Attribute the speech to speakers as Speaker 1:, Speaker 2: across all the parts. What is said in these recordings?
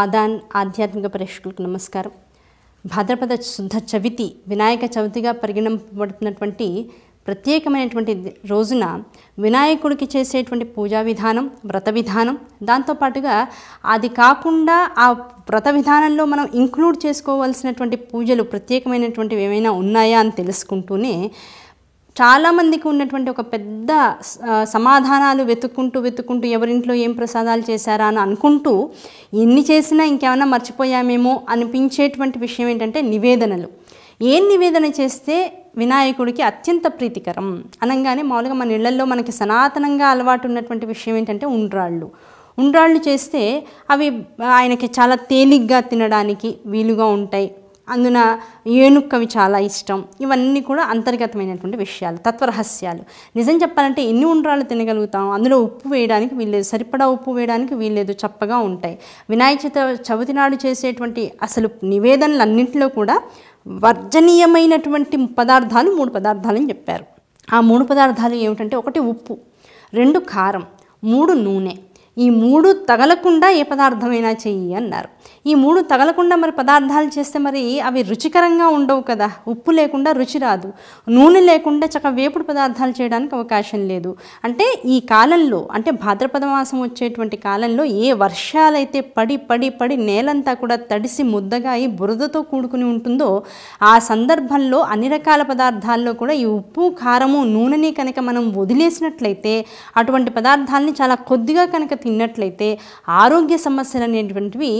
Speaker 1: ఆదాన్ ఆధ్యాత్మిక ప్రేక్షకులకు నమస్కారం భాద్రపద శుద్ధ చవితి వినాయక చవితిగా పరిగణింపబడుతున్నటువంటి ప్రత్యేకమైనటువంటి రోజున వినాయకుడికి చేసేటువంటి పూజా విధానం వ్రత విధానం దాంతోపాటుగా అది కాకుండా ఆ వ్రత విధానంలో మనం ఇంక్లూడ్ చేసుకోవాల్సినటువంటి పూజలు ప్రత్యేకమైనటువంటివి ఏమైనా ఉన్నాయా అని తెలుసుకుంటూనే చాలామందికి ఉన్నటువంటి ఒక పెద్ద సమాధానాలు వెతుక్కుంటూ వెతుక్కుంటూ ఎవరింట్లో ఏం ప్రసాదాలు చేశారా అని అనుకుంటూ ఎన్ని చేసినా ఇంకేమైనా మర్చిపోయామేమో అనిపించేటువంటి విషయం ఏంటంటే నివేదనలు ఏం నివేదన చేస్తే వినాయకుడికి అత్యంత ప్రీతికరం అనగానే మామూలుగా మన ఇళ్లలో మనకి సనాతనంగా అలవాటు ఉన్నటువంటి విషయం ఏంటంటే ఉండ్రాళ్ళు ఉండ్రాళ్ళు చేస్తే అవి ఆయనకి చాలా తేలిగ్గా తినడానికి వీలుగా ఉంటాయి అందున ఏనుక్కవి చాలా ఇష్టం ఇవన్నీ కూడా అంతర్గతమైనటువంటి విషయాలు తత్వరహస్యాలు నిజం చెప్పాలంటే ఎన్ని ఉండ్రాలు తినగలుగుతాం అందులో ఉప్పు వేయడానికి వీల్లేదు సరిపడా ఉప్పు వేయడానికి వీల్లేదు చప్పగా ఉంటాయి వినాయక చవితి నాడు చేసేటువంటి అసలు నివేదనలన్నింటిలో కూడా వర్జనీయమైనటువంటి పదార్థాలు మూడు పదార్థాలు అని చెప్పారు ఆ మూడు పదార్థాలు ఏమిటంటే ఒకటి ఉప్పు రెండు కారం మూడు నూనె ఈ మూడు తగలకుండా ఏ పదార్థమైనా చెయ్యి అన్నారు ఈ మూడు తగలకుండా మరి పదార్థాలు చేస్తే మరి అవి రుచికరంగా ఉండవు కదా ఉప్పు లేకుండా రుచి రాదు నూనె లేకుండా చక్క వేపుడు పదార్థాలు చేయడానికి అవకాశం లేదు అంటే ఈ కాలంలో అంటే భాద్రపద మాసం వచ్చేటువంటి కాలంలో ఏ వర్షాలైతే పడి పడి పడి నేలంతా కూడా తడిసి ముద్దగా అయి బురదతో కూడుకుని ఉంటుందో ఆ సందర్భంలో అన్ని రకాల పదార్థాల్లో కూడా ఈ ఉప్పు కారము నూనెని కనుక మనం వదిలేసినట్లయితే అటువంటి పదార్థాలని చాలా కొద్దిగా కనుక తిన్నట్లయితే ఆరోగ్య సమస్యలు అనేటువంటివి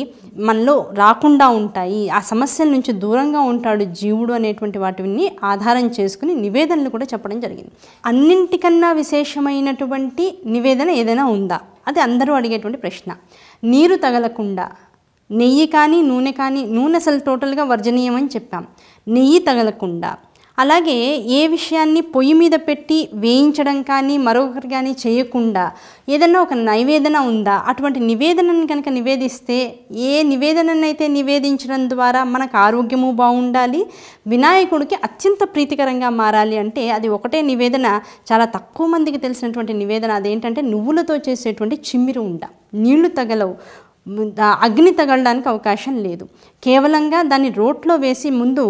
Speaker 1: మనలో రాకుండా ఉంటాయి ఆ సమస్యల నుంచి దూరంగా ఉంటాడు జీవుడు అనేటువంటి వాటిని ఆధారం చేసుకుని నివేదనలు కూడా చెప్పడం జరిగింది అన్నింటికన్నా విశేషమైనటువంటి నివేదన ఏదైనా ఉందా అది అందరూ అడిగేటువంటి ప్రశ్న నీరు తగలకుండా నెయ్యి కానీ నూనె కానీ నూనె అసలు టోటల్గా వర్జనీయమని చెప్పాం నెయ్యి తగలకుండా అలాగే ఏ విషయాన్ని పొయ్యి మీద పెట్టి వేయించడం కానీ మరొకరు కానీ చేయకుండా ఏదన్నా ఒక నైవేదన ఉందా అటువంటి నివేదనను కనుక నివేదిస్తే ఏ నివేదననైతే నివేదించడం ద్వారా మనకు ఆరోగ్యము బాగుండాలి వినాయకుడికి అత్యంత ప్రీతికరంగా మారాలి అంటే అది ఒకటే నివేదన చాలా తక్కువ మందికి తెలిసినటువంటి నివేదన అదేంటంటే నువ్వులతో చేసేటువంటి చిమ్మిరి ఉండ నీళ్లు తగలవు అగ్ని తగలడానికి అవకాశం లేదు కేవలంగా దాన్ని రోట్లో వేసి ముందు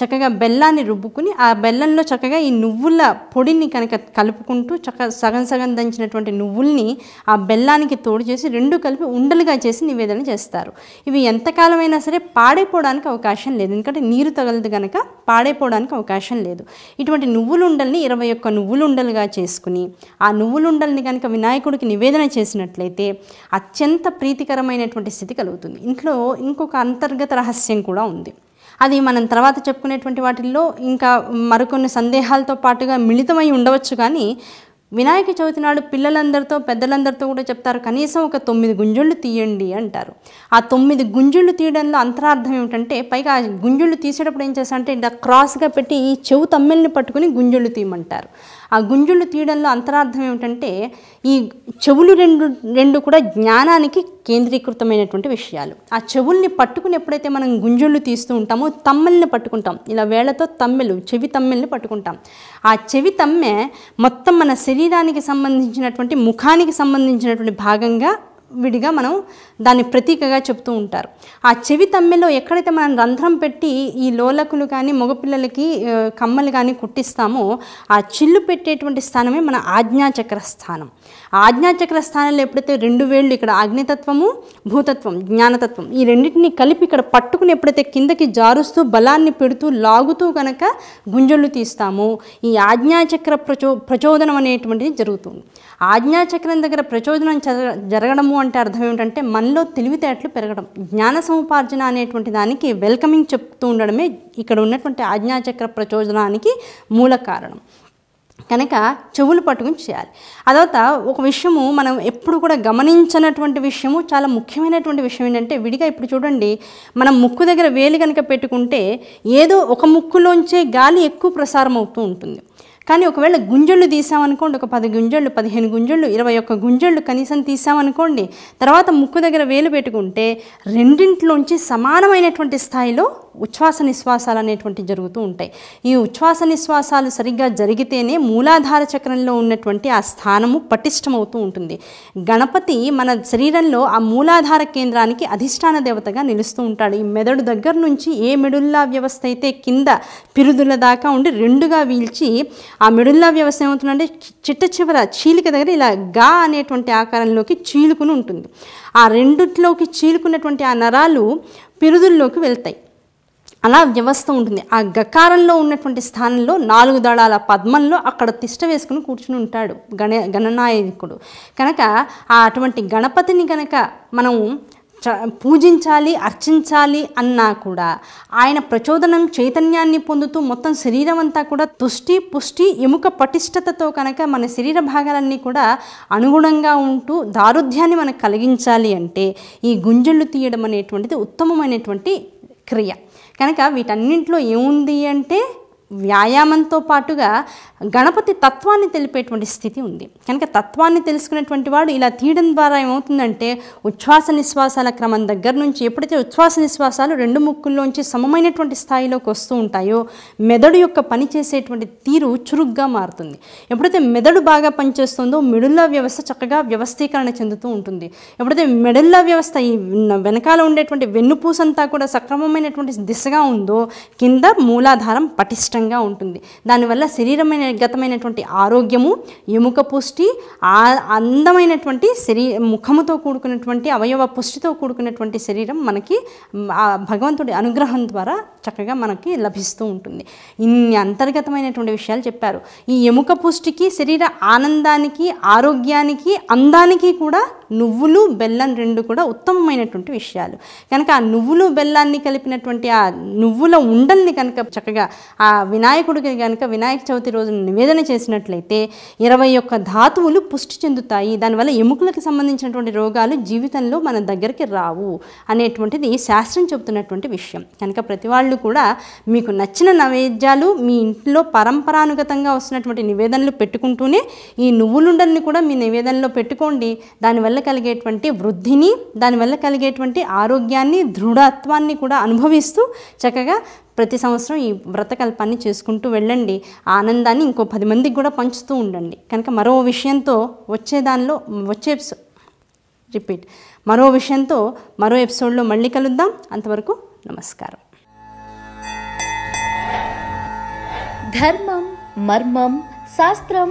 Speaker 1: చక్కగా బెల్లాన్ని రుబ్బుకుని ఆ బెల్లంలో చక్కగా ఈ నువ్వుల పొడిని కనుక కలుపుకుంటూ చక్క సగం సగం దంచినటువంటి నువ్వుల్ని ఆ బెల్లానికి తోడు చేసి రెండు కలిపి ఉండలుగా చేసి నివేదన చేస్తారు ఇవి ఎంతకాలమైనా సరే పాడైపోవడానికి అవకాశం లేదు ఎందుకంటే నీరు తగలదు కనుక పాడైపోవడానికి అవకాశం లేదు ఇటువంటి నువ్వులుండల్ని ఇరవై ఒక్క నువ్వులుండలుగా చేసుకుని ఆ నువ్వులుండల్ని కనుక వినాయకుడికి నివేదన చేసినట్లయితే అత్యంత ప్రీతికరమైనటువంటి స్థితి కలుగుతుంది ఇంట్లో ఇంకొక అంతర్గత రహస్యం కూడా ఉంది అది మనం తర్వాత చెప్పుకునేటువంటి వాటిల్లో ఇంకా మరికొన్ని సందేహాలతో పాటుగా మిళితమై ఉండవచ్చు కానీ వినాయక చవితి నాడు పిల్లలందరితో పెద్దలందరితో కూడా చెప్తారు కనీసం ఒక తొమ్మిది గుంజుళ్ళు తీయండి అంటారు ఆ తొమ్మిది గుంజుళ్ళు తీయడంలో అంతరార్థం ఏమిటంటే పైగా గుంజుళ్ళు తీసేటప్పుడు ఏం చేస్తారంటే ఇలా క్రాస్గా పెట్టి ఈ చెవు తమ్మెల్ని పట్టుకుని గుంజుళ్ళు తీయమంటారు ఆ గుంజుళ్ళు తీయడంలో అంతరార్థం ఏమిటంటే ఈ చెవులు రెండు రెండు కూడా జ్ఞానానికి కేంద్రీకృతమైనటువంటి విషయాలు ఆ చెవుల్ని పట్టుకుని ఎప్పుడైతే మనం గుంజుళ్ళు తీస్తూ ఉంటామో తమ్మల్ని పట్టుకుంటాం ఇలా వేళ్లతో తమ్మెలు చెవి తమ్మెల్ని పట్టుకుంటాం ఆ చెవి తమ్మె మొత్తం మన శరీరానికి సంబంధించినటువంటి ముఖానికి సంబంధించినటువంటి భాగంగా విడిగా మనం దాన్ని ప్రతీకగా చెప్తూ ఉంటారు ఆ చెవి తమ్మెలో ఎక్కడైతే మనం రంధ్రం పెట్టి ఈ లోలకులు కానీ మగపిల్లలకి కమ్మలు కానీ కుట్టిస్తామో ఆ చిల్లు పెట్టేటువంటి స్థానమే మన ఆజ్ఞాచక్ర స్థానం ఆజ్ఞాచక్ర స్థానంలో ఎప్పుడైతే రెండు వేళ్ళు ఇక్కడ అగ్నితత్వము భూతత్వం జ్ఞానతత్వం ఈ రెండింటిని కలిపి ఇక్కడ పట్టుకుని ఎప్పుడైతే కిందకి జారుస్తూ బలాన్ని పెడుతూ లాగుతూ కనుక గుంజళ్ళు తీస్తామో ఈ ఆజ్ఞాచక్ర ప్రచో ప్రచోదనం అనేటువంటిది జరుగుతుంది ఆజ్ఞాచక్రం దగ్గర ప్రచోదనం జరగడము పెరగడము అంటే అర్థం ఏమిటంటే మనలో తెలివితేటలు పెరగడం జ్ఞాన సముపార్జన అనేటువంటి దానికి వెల్కమింగ్ చెప్తూ ఉండడమే ఇక్కడ ఉన్నటువంటి ఆజ్ఞాచక్ర ప్రచోదనానికి మూల కారణం కనుక చెవులు పట్టుకుని చేయాలి ఆ తర్వాత ఒక విషయము మనం ఎప్పుడు కూడా గమనించినటువంటి విషయము చాలా ముఖ్యమైనటువంటి విషయం ఏంటంటే విడిగా ఇప్పుడు చూడండి మనం ముక్కు దగ్గర వేలు కనుక పెట్టుకుంటే ఏదో ఒక ముక్కులోంచే గాలి ఎక్కువ ప్రసారం అవుతూ ఉంటుంది కానీ ఒకవేళ గుంజళ్ళు తీసామనుకోండి ఒక పది గుంజళ్ళు పదిహేను గుంజళ్ళు ఇరవై ఒక్క గుంజళ్ళు కనీసం తీసామనుకోండి తర్వాత ముక్కు దగ్గర వేలు పెట్టుకుంటే రెండింటిలోంచి సమానమైనటువంటి స్థాయిలో ఉచ్ఛ్వాస నిశ్వాసాలు అనేటువంటి జరుగుతూ ఉంటాయి ఈ ఉచ్ఛ్వాస నిశ్వాసాలు సరిగ్గా జరిగితేనే మూలాధార చక్రంలో ఉన్నటువంటి ఆ స్థానము పటిష్టమవుతూ ఉంటుంది గణపతి మన శరీరంలో ఆ మూలాధార కేంద్రానికి అధిష్టాన దేవతగా నిలుస్తూ ఉంటాడు ఈ మెదడు దగ్గర నుంచి ఏ మెడుల్లా వ్యవస్థ అయితే కింద పిరుదుల దాకా ఉండి రెండుగా వీల్చి ఆ మెడుల్లా వ్యవస్థ ఏమవుతుందంటే చిట్ట చివర చీలిక దగ్గర ఇలా గా అనేటువంటి ఆకారంలోకి చీలుకుని ఉంటుంది ఆ రెండుట్లోకి చీలుకున్నటువంటి ఆ నరాలు పిరుదుల్లోకి వెళ్తాయి అలా వ్యవస్థ ఉంటుంది ఆ గకారంలో ఉన్నటువంటి స్థానంలో నాలుగు దళాల పద్మంలో అక్కడ తిష్ట వేసుకుని కూర్చుని ఉంటాడు గణ గణనాయకుడు కనుక ఆ అటువంటి గణపతిని కనుక మనం పూజించాలి అర్చించాలి అన్నా కూడా ఆయన ప్రచోదనం చైతన్యాన్ని పొందుతూ మొత్తం శరీరం అంతా కూడా తుష్టి పుష్టి ఎముక పటిష్టతతో కనుక మన శరీర భాగాలన్నీ కూడా అనుగుణంగా ఉంటూ దారుద్యాన్ని మనకు కలిగించాలి అంటే ఈ గుంజళ్ళు తీయడం అనేటువంటిది ఉత్తమమైనటువంటి క్రియ కనుక వీటన్నింటిలో ఏముంది అంటే వ్యాయామంతో పాటుగా గణపతి తత్వాన్ని తెలిపేటువంటి స్థితి ఉంది కనుక తత్వాన్ని తెలుసుకునేటువంటి వాడు ఇలా తీయడం ద్వారా ఏమవుతుందంటే ఉచ్ఛ్వాస నిశ్వాసాల క్రమం దగ్గర నుంచి ఎప్పుడైతే ఉచ్ఛ్వాస నిశ్వాసాలు రెండు ముక్కుల్లోంచి సమమైనటువంటి స్థాయిలోకి వస్తూ ఉంటాయో మెదడు యొక్క పనిచేసేటువంటి తీరు చురుగ్గా మారుతుంది ఎప్పుడైతే మెదడు బాగా పనిచేస్తుందో మిడుల్లా వ్యవస్థ చక్కగా వ్యవస్థీకరణ చెందుతూ ఉంటుంది ఎప్పుడైతే మెడల్లా వ్యవస్థ ఈ వెనకాల ఉండేటువంటి వెన్నుపూసంతా కూడా సక్రమమైనటువంటి దిశగా ఉందో కింద మూలాధారం పటిష్ట స్పష్టంగా ఉంటుంది దానివల్ల శరీరమైన గతమైనటువంటి ఆరోగ్యము ఎముక పుష్టి అందమైనటువంటి శరీ ముఖముతో కూడుకున్నటువంటి అవయవ పుష్టితో కూడుకున్నటువంటి శరీరం మనకి భగవంతుడి అనుగ్రహం ద్వారా చక్కగా మనకి లభిస్తూ ఉంటుంది ఇన్ని అంతర్గతమైనటువంటి విషయాలు చెప్పారు ఈ ఎముక పుష్టికి శరీర ఆనందానికి ఆరోగ్యానికి అందానికి కూడా నువ్వులు బెల్లం రెండు కూడా ఉత్తమమైనటువంటి విషయాలు కనుక ఆ నువ్వులు బెల్లాన్ని కలిపినటువంటి ఆ నువ్వుల ఉండల్ని కనుక చక్కగా ఆ వినాయకుడికి కనుక వినాయక చవితి రోజు నివేదన చేసినట్లయితే ఇరవై ఒక్క ధాతువులు పుష్టి చెందుతాయి దానివల్ల ఎముకలకు సంబంధించినటువంటి రోగాలు జీవితంలో మన దగ్గరికి రావు అనేటువంటిది శాస్త్రం చెబుతున్నటువంటి విషయం కనుక ప్రతి వాళ్ళు కూడా మీకు నచ్చిన నైవేద్యాలు మీ ఇంట్లో పరంపరానుగతంగా వస్తున్నటువంటి నివేదనలు పెట్టుకుంటూనే ఈ నువ్వులుండల్ని కూడా మీ నివేదనలో పెట్టుకోండి దానివల్ల దానివల్ల కలిగేటువంటి వృద్ధిని దానివల్ల కలిగేటువంటి ఆరోగ్యాన్ని దృఢత్వాన్ని కూడా అనుభవిస్తూ చక్కగా ప్రతి సంవత్సరం ఈ వ్రతకల్పాన్ని చేసుకుంటూ వెళ్ళండి ఆనందాన్ని ఇంకో పది మందికి కూడా పంచుతూ ఉండండి కనుక మరో విషయంతో వచ్చే దానిలో వచ్చే రిపీట్ మరో విషయంతో మరో ఎపిసోడ్లో మళ్ళీ కలుద్దాం అంతవరకు నమస్కారం ధర్మం మర్మం శాస్త్రం